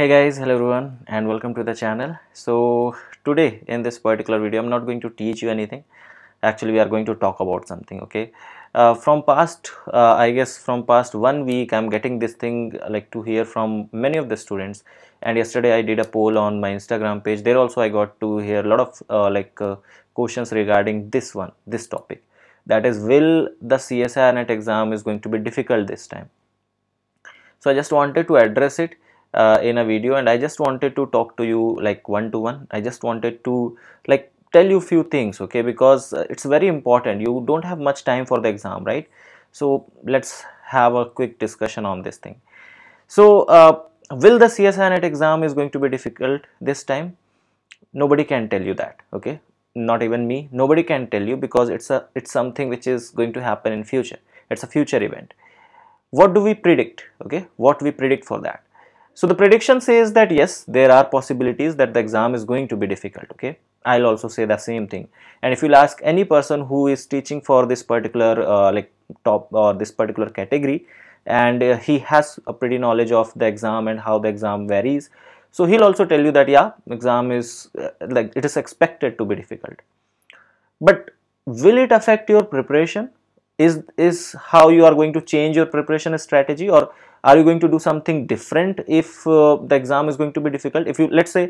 hey guys hello everyone and welcome to the channel so today in this particular video i'm not going to teach you anything actually we are going to talk about something okay uh, from past uh, i guess from past one week i'm getting this thing like to hear from many of the students and yesterday i did a poll on my instagram page there also i got to hear a lot of uh, like uh, questions regarding this one this topic that is will the CSIR net exam is going to be difficult this time so i just wanted to address it uh, in a video and i just wanted to talk to you like one to one i just wanted to like tell you few things okay because uh, it's very important you don't have much time for the exam right so let's have a quick discussion on this thing so uh, will the CSINET exam is going to be difficult this time nobody can tell you that okay not even me nobody can tell you because it's a it's something which is going to happen in future it's a future event what do we predict okay what we predict for that so the prediction says that yes, there are possibilities that the exam is going to be difficult, okay? I'll also say the same thing. And if you'll ask any person who is teaching for this particular uh, like top or this particular category and uh, he has a pretty knowledge of the exam and how the exam varies. So he'll also tell you that yeah, exam is uh, like it is expected to be difficult. But will it affect your preparation? is is how you are going to change your preparation strategy or are you going to do something different if uh, the exam is going to be difficult if you let's say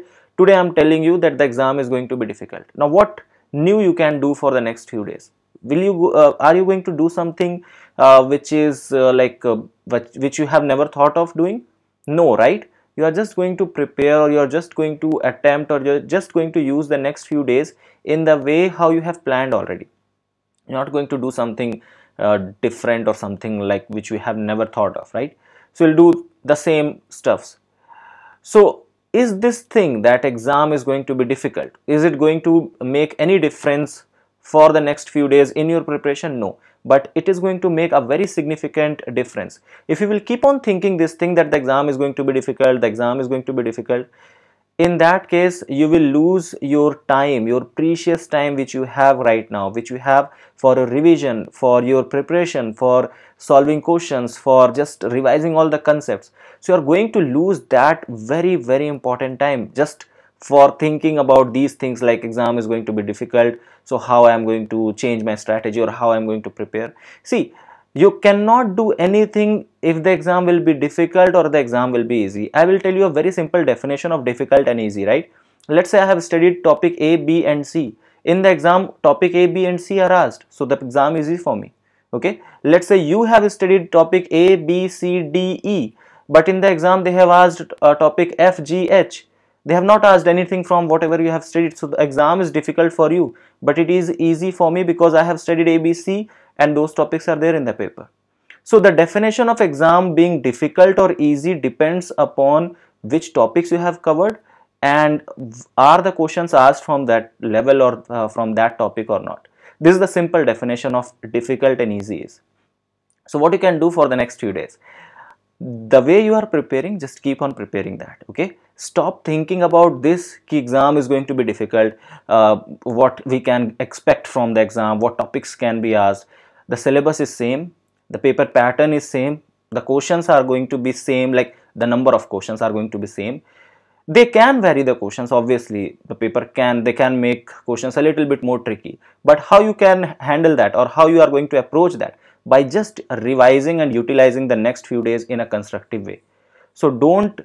today i'm telling you that the exam is going to be difficult now what new you can do for the next few days will you uh, are you going to do something uh, which is uh, like uh, which, which you have never thought of doing no right you are just going to prepare or you are just going to attempt or you're just going to use the next few days in the way how you have planned already you're not going to do something uh, different or something like which we have never thought of right so we'll do the same stuffs so is this thing that exam is going to be difficult is it going to make any difference for the next few days in your preparation no but it is going to make a very significant difference if you will keep on thinking this thing that the exam is going to be difficult the exam is going to be difficult in that case you will lose your time your precious time which you have right now which you have for a revision for your preparation for solving questions for just revising all the concepts so you are going to lose that very very important time just for thinking about these things like exam is going to be difficult so how i am going to change my strategy or how i am going to prepare see you cannot do anything if the exam will be difficult or the exam will be easy. I will tell you a very simple definition of difficult and easy, right? Let's say I have studied topic A, B and C. In the exam, topic A, B and C are asked. So the exam is easy for me, okay? Let's say you have studied topic A, B, C, D, E. But in the exam, they have asked uh, topic F, G, H. They have not asked anything from whatever you have studied. So the exam is difficult for you. But it is easy for me because I have studied A, B, C and those topics are there in the paper. So the definition of exam being difficult or easy depends upon which topics you have covered and are the questions asked from that level or uh, from that topic or not. This is the simple definition of difficult and easy is. So what you can do for the next few days, the way you are preparing, just keep on preparing that, okay? Stop thinking about this key exam is going to be difficult, uh, what we can expect from the exam, what topics can be asked the syllabus is same, the paper pattern is same, the questions are going to be same like the number of questions are going to be same. They can vary the questions obviously the paper can they can make questions a little bit more tricky but how you can handle that or how you are going to approach that by just revising and utilizing the next few days in a constructive way. So don't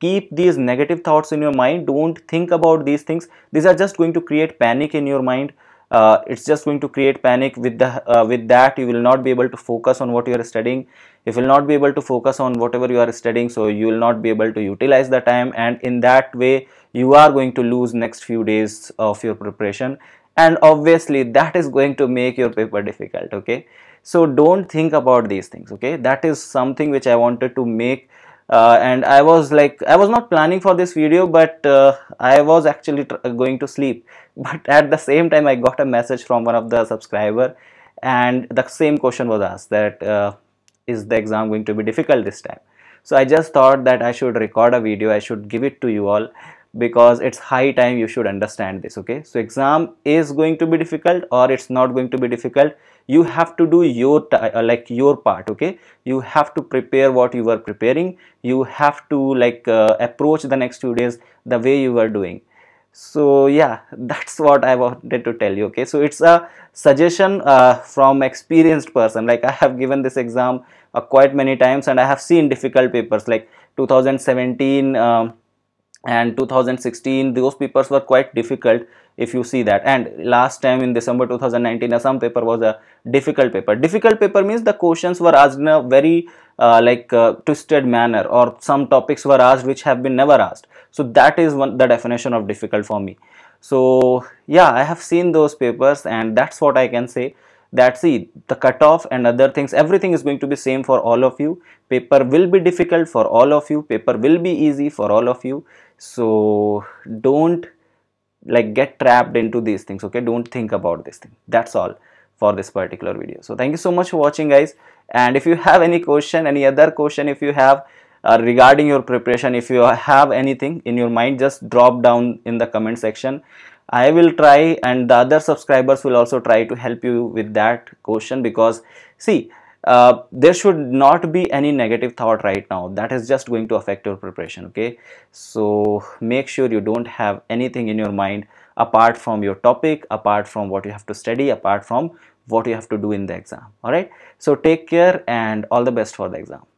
keep these negative thoughts in your mind don't think about these things these are just going to create panic in your mind uh, it's just going to create panic with the uh, with that you will not be able to focus on what you are studying you will not be able to focus on whatever you are studying so you will not be able to utilize the time and in that way you are going to lose next few days of your preparation and obviously that is going to make your paper difficult okay so don't think about these things okay that is something which i wanted to make uh, and I was like I was not planning for this video but uh, I was actually going to sleep but at the same time I got a message from one of the subscriber and the same question was asked that uh, is the exam going to be difficult this time so I just thought that I should record a video I should give it to you all because it's high time you should understand this okay so exam is going to be difficult or it's not going to be difficult you have to do your uh, like your part okay you have to prepare what you were preparing you have to like uh, approach the next two days the way you were doing so yeah that's what i wanted to tell you okay so it's a suggestion uh, from experienced person like i have given this exam uh, quite many times and i have seen difficult papers like 2017 um, and 2016 those papers were quite difficult if you see that and last time in december 2019 assam paper was a difficult paper difficult paper means the questions were asked in a very uh, like uh, twisted manner or some topics were asked which have been never asked so that is one the definition of difficult for me so yeah i have seen those papers and that's what i can say that see the cutoff and other things everything is going to be same for all of you paper will be difficult for all of you paper will be easy for all of you so don't like get trapped into these things okay don't think about this thing that's all for this particular video so thank you so much for watching guys and if you have any question any other question if you have uh, regarding your preparation if you have anything in your mind just drop down in the comment section I will try and the other subscribers will also try to help you with that question because see uh, there should not be any negative thought right now that is just going to affect your preparation okay so make sure you don't have anything in your mind apart from your topic apart from what you have to study apart from what you have to do in the exam all right so take care and all the best for the exam